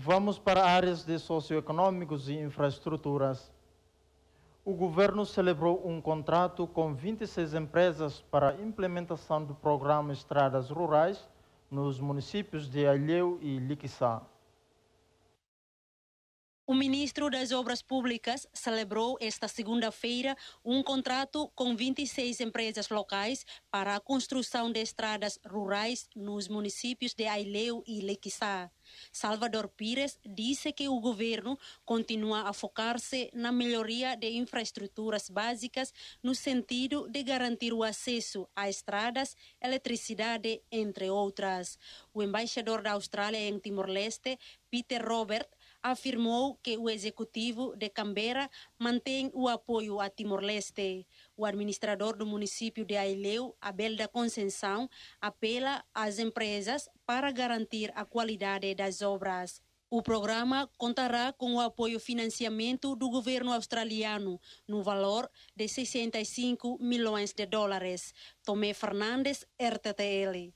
Vamos para áreas de socioeconômicos e infraestruturas. O governo celebrou um contrato com 26 empresas para a implementação do programa Estradas Rurais nos municípios de Alheu e Liquiçá. O ministro das Obras Públicas celebrou esta segunda-feira um contrato com 26 empresas locais para a construção de estradas rurais nos municípios de Aileu e Lequissá. Salvador Pires disse que o governo continua a focar-se na melhoria de infraestruturas básicas no sentido de garantir o acesso a estradas, eletricidade, entre outras. O embaixador da Austrália em Timor-Leste, Peter Robert, afirmou que o executivo de Canberra mantém o apoio a Timor-Leste. O administrador do município de Aileu, Abel da Conceição, apela às empresas para garantir a qualidade das obras. O programa contará com o apoio financiamento do governo australiano, no valor de 65 milhões de dólares. Tomé Fernandes, RTTL.